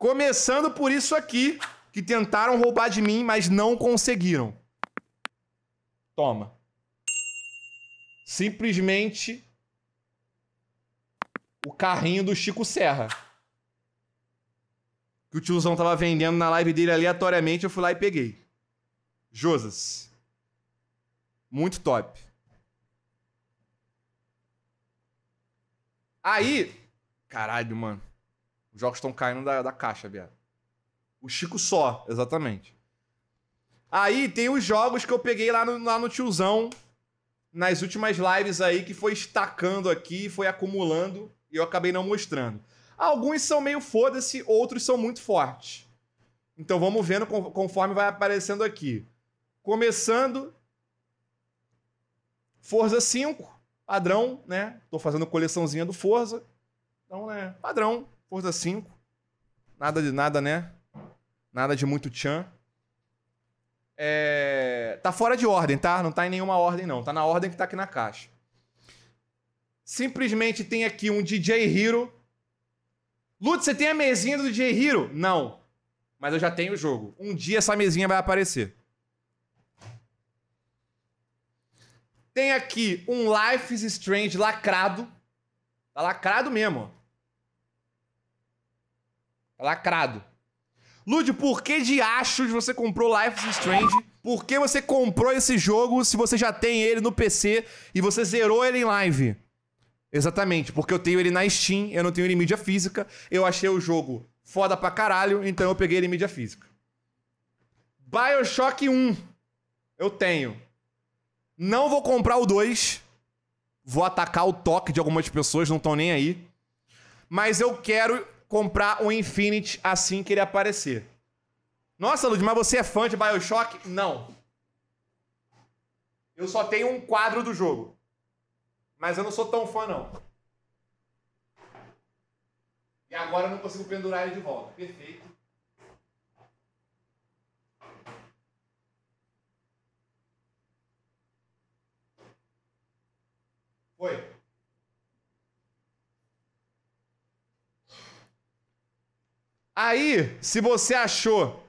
Começando por isso aqui, que tentaram roubar de mim, mas não conseguiram. Toma. Simplesmente o carrinho do Chico Serra. Que o tiozão tava vendendo na live dele aleatoriamente, eu fui lá e peguei. Josas. Muito top. Aí. Caralho, mano. Os jogos estão caindo da, da caixa, viado O Chico só, exatamente. Aí tem os jogos que eu peguei lá no, lá no tiozão, nas últimas lives aí, que foi estacando aqui, foi acumulando, e eu acabei não mostrando. Alguns são meio foda-se, outros são muito fortes. Então vamos vendo conforme vai aparecendo aqui. Começando. Forza 5, padrão, né? Tô fazendo coleçãozinha do Forza. Então, né? Padrão. Força 5. Nada de nada, né? Nada de muito tchan. É... Tá fora de ordem, tá? Não tá em nenhuma ordem, não. Tá na ordem que tá aqui na caixa. Simplesmente tem aqui um DJ Hero. Lute, você tem a mesinha do DJ Hero? Não. Mas eu já tenho o jogo. Um dia essa mesinha vai aparecer. Tem aqui um Life is Strange lacrado. Tá lacrado mesmo. É lacrado. Lude, por que de achos você comprou Life is Strange? Por que você comprou esse jogo se você já tem ele no PC e você zerou ele em live? Exatamente, porque eu tenho ele na Steam, eu não tenho ele em mídia física, eu achei o jogo foda pra caralho, então eu peguei ele em mídia física. Bioshock 1, eu tenho. Não vou comprar o 2, vou atacar o toque de algumas pessoas, não estão nem aí. Mas eu quero comprar o Infinity assim que ele aparecer. Nossa, Lud, mas você é fã de Bioshock? Não. Eu só tenho um quadro do jogo. Mas eu não sou tão fã, não. E agora eu não consigo pendurar ele de volta. Perfeito. Aí, se você achou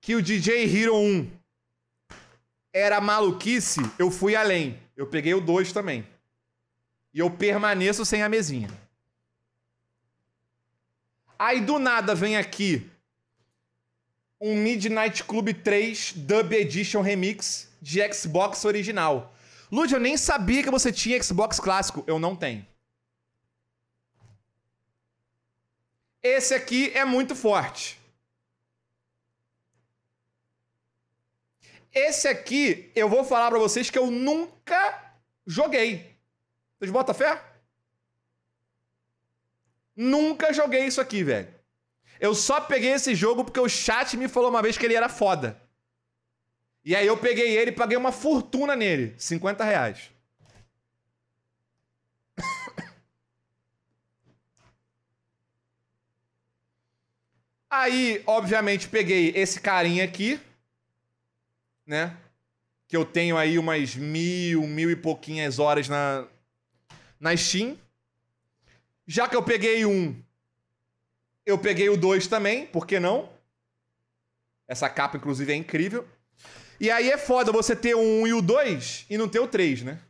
que o DJ Hero 1 era maluquice, eu fui além. Eu peguei o 2 também. E eu permaneço sem a mesinha. Aí do nada vem aqui um Midnight Club 3 Dub Edition Remix de Xbox original. Lud, eu nem sabia que você tinha Xbox clássico. Eu não tenho. Esse aqui é muito forte. Esse aqui eu vou falar para vocês que eu nunca joguei. Vocês botam fé? Nunca joguei isso aqui, velho. Eu só peguei esse jogo porque o chat me falou uma vez que ele era foda. E aí eu peguei ele e paguei uma fortuna nele. 50 reais. Aí, obviamente, peguei esse carinha aqui, né? Que eu tenho aí umas mil, mil e pouquinhas horas na, na Steam. Já que eu peguei um, eu peguei o dois também, por que não? Essa capa, inclusive, é incrível. E aí é foda você ter o um e o dois e não ter o três, né?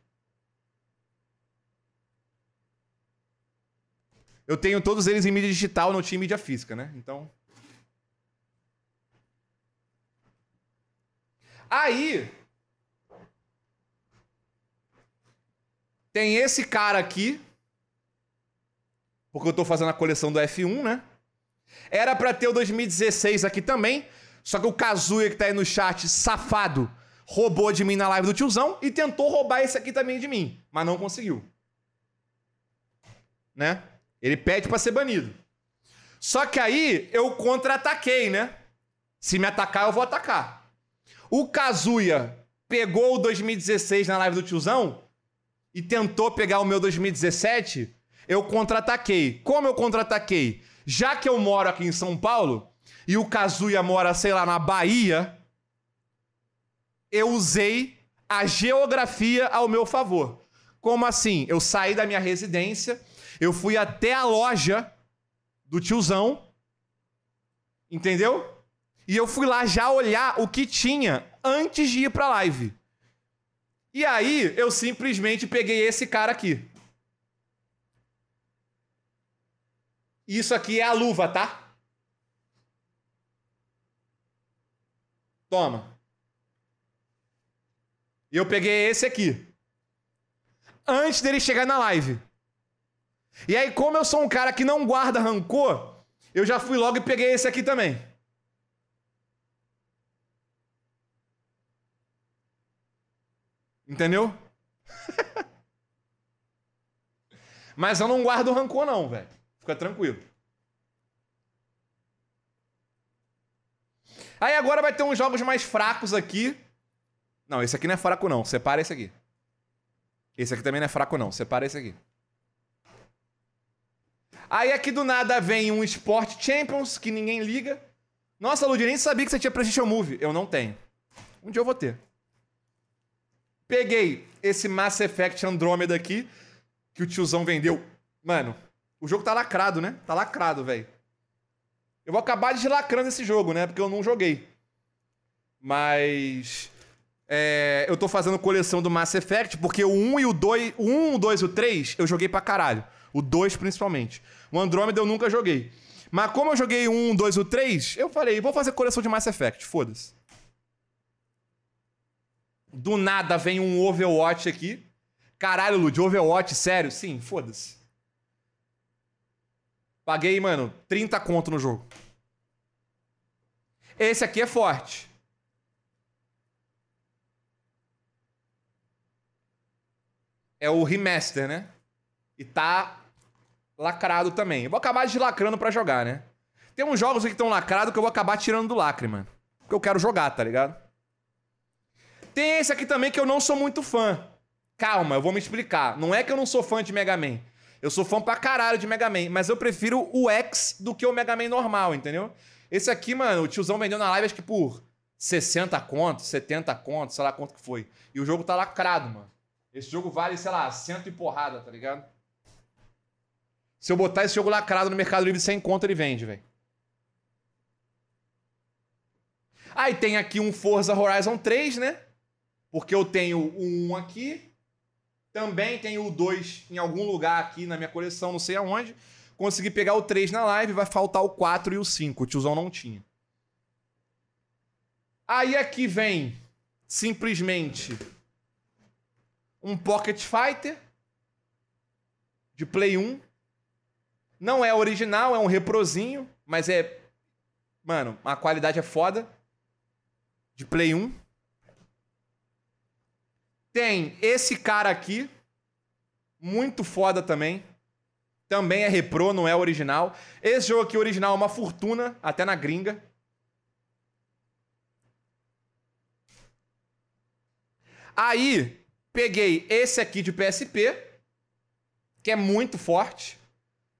Eu tenho todos eles em mídia digital, não tinha mídia física, né? Então. Aí. Tem esse cara aqui. Porque eu tô fazendo a coleção do F1, né? Era pra ter o 2016 aqui também. Só que o Kazuya que tá aí no chat, safado, roubou de mim na live do tiozão e tentou roubar esse aqui também de mim. Mas não conseguiu. Né? Ele pede para ser banido. Só que aí eu contra-ataquei, né? Se me atacar, eu vou atacar. O Kazuya pegou o 2016 na live do tiozão e tentou pegar o meu 2017, eu contra-ataquei. Como eu contra-ataquei? Já que eu moro aqui em São Paulo e o Kazuya mora, sei lá, na Bahia, eu usei a geografia ao meu favor. Como assim? Eu saí da minha residência, eu fui até a loja do tiozão, entendeu? E eu fui lá já olhar o que tinha antes de ir pra live. E aí eu simplesmente peguei esse cara aqui. Isso aqui é a luva, tá? Toma. E eu peguei esse aqui. Antes dele chegar na live. E aí, como eu sou um cara que não guarda rancor, eu já fui logo e peguei esse aqui também. Entendeu? Mas eu não guardo rancor, não, velho. Fica tranquilo. Aí agora vai ter uns jogos mais fracos aqui. Não, esse aqui não é fraco, não. Separa esse aqui. Esse aqui também não é fraco, não. Separa esse aqui. Aí aqui do nada vem um Sport Champions que ninguém liga. Nossa, Lud, nem sabia que você tinha PlayStation Move. Eu não tenho. Um dia eu vou ter. Peguei esse Mass Effect Andromeda aqui, que o tiozão vendeu. Mano, o jogo tá lacrado, né? Tá lacrado, velho. Eu vou acabar deslacrando esse jogo, né? Porque eu não joguei. Mas. É, eu tô fazendo coleção do Mass Effect, porque o 1 e o 2. O 1, o 2 e o 3 eu joguei pra caralho. O 2 principalmente. O Andrômeda eu nunca joguei. Mas como eu joguei o 1, o 2 e o 3, eu falei, vou fazer coleção de Mass Effect, foda-se. Do nada vem um Overwatch aqui. Caralho, Lud, Overwatch, sério? Sim, foda-se. Paguei, mano, 30 conto no jogo. Esse aqui é forte. É o remaster, né? E tá lacrado também. Eu vou acabar deslacrando para jogar, né? Tem uns jogos que estão lacrados que eu vou acabar tirando do lacre, mano. Porque eu quero jogar, tá ligado? Tem esse aqui também que eu não sou muito fã. Calma, eu vou me explicar. Não é que eu não sou fã de Mega Man. Eu sou fã pra caralho de Mega Man, mas eu prefiro o X do que o Mega Man normal, entendeu? Esse aqui, mano, o tiozão vendeu na live acho que por 60 conto, 70 conto, sei lá quanto que foi. E o jogo tá lacrado, mano. Esse jogo vale, sei lá, cento e porrada, tá ligado? Se eu botar esse jogo lacrado no Mercado Livre sem conta, ele vende, velho. Aí ah, tem aqui um Forza Horizon 3, né? Porque eu tenho o 1 aqui, também tenho o 2 em algum lugar aqui na minha coleção, não sei aonde. Consegui pegar o 3 na live, vai faltar o 4 e o 5. O tiozão não tinha. Aí aqui é vem simplesmente um Pocket Fighter de Play 1. Não é original, é um reprozinho, mas é. Mano, a qualidade é foda. De Play 1. Tem esse cara aqui, muito foda também. Também é repro, não é original. Esse jogo aqui original é uma fortuna, até na gringa. Aí, peguei esse aqui de PSP, que é muito forte.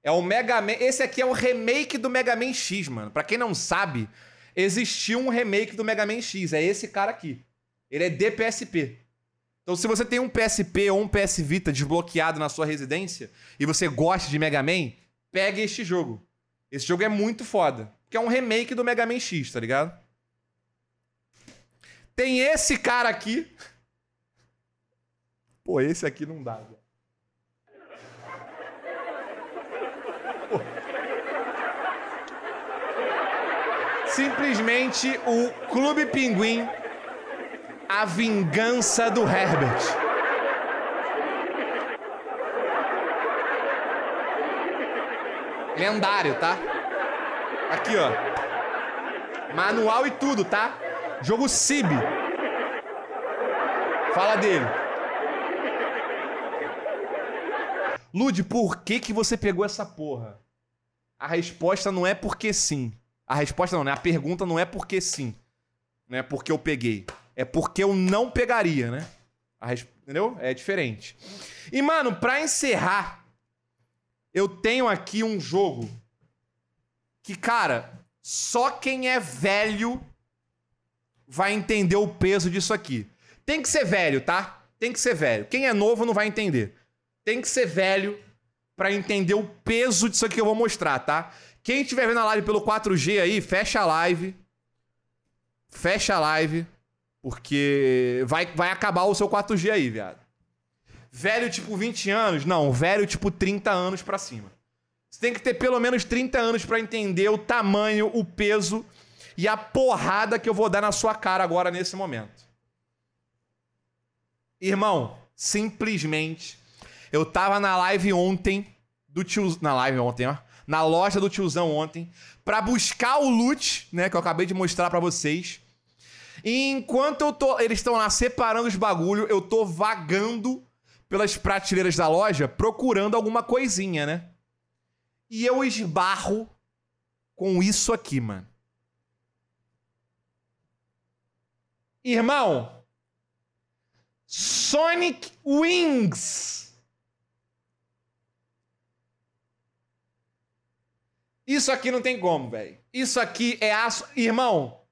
É o Mega Man. Esse aqui é o remake do Mega Man X, mano. Pra quem não sabe, existiu um remake do Mega Man X. É esse cara aqui. Ele é de PSP. Então, se você tem um PSP ou um PS Vita desbloqueado na sua residência e você gosta de Mega Man, pegue este jogo. Esse jogo é muito foda. Que é um remake do Mega Man X, tá ligado? Tem esse cara aqui. Pô, esse aqui não dá, velho. Simplesmente o Clube Pinguim a vingança do Herbert. Lendário, tá? Aqui, ó. Manual e tudo, tá? Jogo Cib. Fala dele. Lude, por que que você pegou essa porra? A resposta não é porque sim. A resposta não, né? A pergunta não é porque sim. É Porque eu peguei é porque eu não pegaria, né? Resp... Entendeu? É diferente. E, mano, pra encerrar, eu tenho aqui um jogo que, cara, só quem é velho vai entender o peso disso aqui. Tem que ser velho, tá? Tem que ser velho. Quem é novo não vai entender. Tem que ser velho para entender o peso disso aqui que eu vou mostrar, tá? Quem estiver vendo a live pelo 4G aí, fecha a live. Fecha a live. Porque vai, vai acabar o seu 4G aí, viado. Velho tipo 20 anos? Não, velho tipo 30 anos para cima. Você tem que ter pelo menos 30 anos para entender o tamanho, o peso e a porrada que eu vou dar na sua cara agora nesse momento. Irmão, simplesmente eu tava na live ontem do tio na live ontem, ó, na loja do tiozão ontem, para buscar o loot, né, que eu acabei de mostrar para vocês. E enquanto eu tô, eles estão lá separando os bagulho, eu tô vagando pelas prateleiras da loja procurando alguma coisinha, né? E eu esbarro com isso aqui, mano. Irmão, Sonic Wings. Isso aqui não tem como, velho. Isso aqui é aço. Irmão,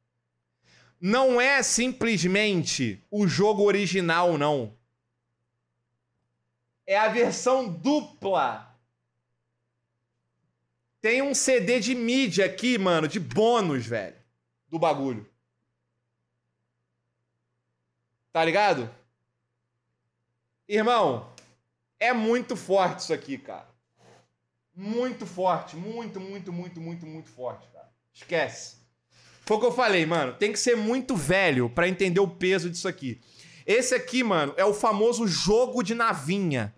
não é simplesmente o jogo original, não. É a versão dupla. Tem um CD de mídia aqui, mano, de bônus, velho, do bagulho. Tá ligado? Irmão, é muito forte isso aqui, cara. Muito forte, muito, muito, muito, muito, muito forte, cara. Esquece. Foi o que eu falei, mano. Tem que ser muito velho para entender o peso disso aqui. Esse aqui, mano, é o famoso jogo de navinha.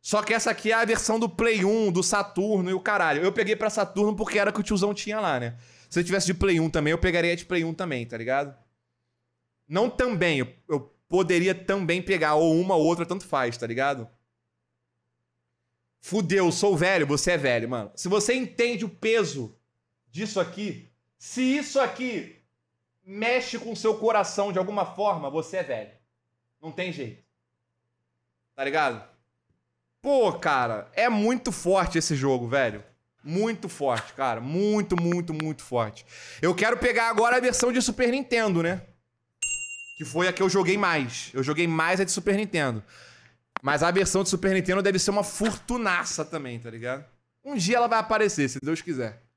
Só que essa aqui é a versão do Play 1, do Saturno e o caralho. Eu peguei pra Saturno porque era que o tiozão tinha lá, né? Se eu tivesse de Play 1 também, eu pegaria de Play 1 também, tá ligado? Não também, eu poderia também pegar ou uma ou outra, tanto faz, tá ligado? Fudeu, sou velho, você é velho, mano. Se você entende o peso disso aqui, se isso aqui mexe com o seu coração de alguma forma, você é velho. Não tem jeito. Tá ligado? Pô, cara, é muito forte esse jogo, velho. Muito forte, cara. Muito, muito, muito forte. Eu quero pegar agora a versão de Super Nintendo, né? Que foi a que eu joguei mais. Eu joguei mais a de Super Nintendo. Mas a versão de Super Nintendo deve ser uma fortunaça também, tá ligado? Um dia ela vai aparecer, se Deus quiser.